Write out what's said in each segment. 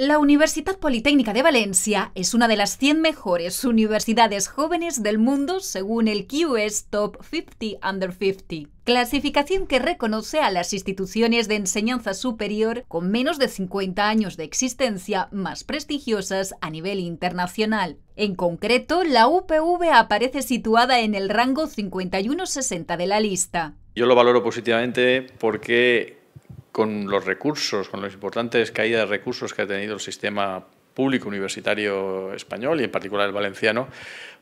La Universidad Politécnica de Valencia es una de las 100 mejores universidades jóvenes del mundo según el QS Top 50 Under 50, clasificación que reconoce a las instituciones de enseñanza superior con menos de 50 años de existencia más prestigiosas a nivel internacional. En concreto, la UPV aparece situada en el rango 51-60 de la lista. Yo lo valoro positivamente porque con los recursos, con las importantes caídas de recursos que ha tenido el sistema público universitario español y en particular el valenciano,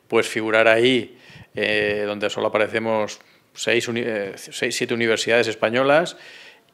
pues figurar ahí eh, donde solo aparecemos eh, seis, siete universidades españolas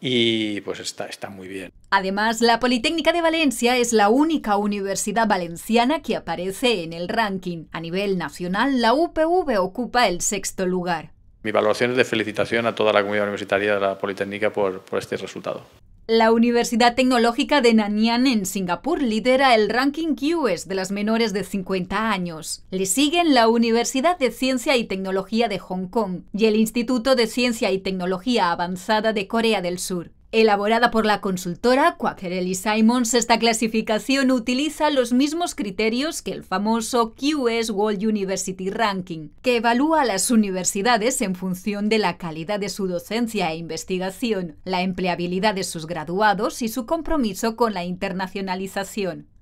y pues está, está muy bien. Además, la Politécnica de Valencia es la única universidad valenciana que aparece en el ranking. A nivel nacional, la UPV ocupa el sexto lugar mi valoración es de felicitación a toda la comunidad universitaria de la Politécnica por, este resultado. La Universidad Tecnológica de Nanyang en Singapur lidera el ranking QS de las menores de 50 años. Le siguen la Universidad de Ciencia y Tecnología de Hong Kong y el Instituto de Ciencia y Tecnología Avanzada de Corea del Sur. Elaborada por la consultora Quakerelli Simons, esta clasificación utiliza los mismos criterios que el famoso QS World University Ranking, que evalúa a las universidades en función de la calidad de su docencia e investigación, la empleabilidad de sus graduados y su compromiso con la internacionalización.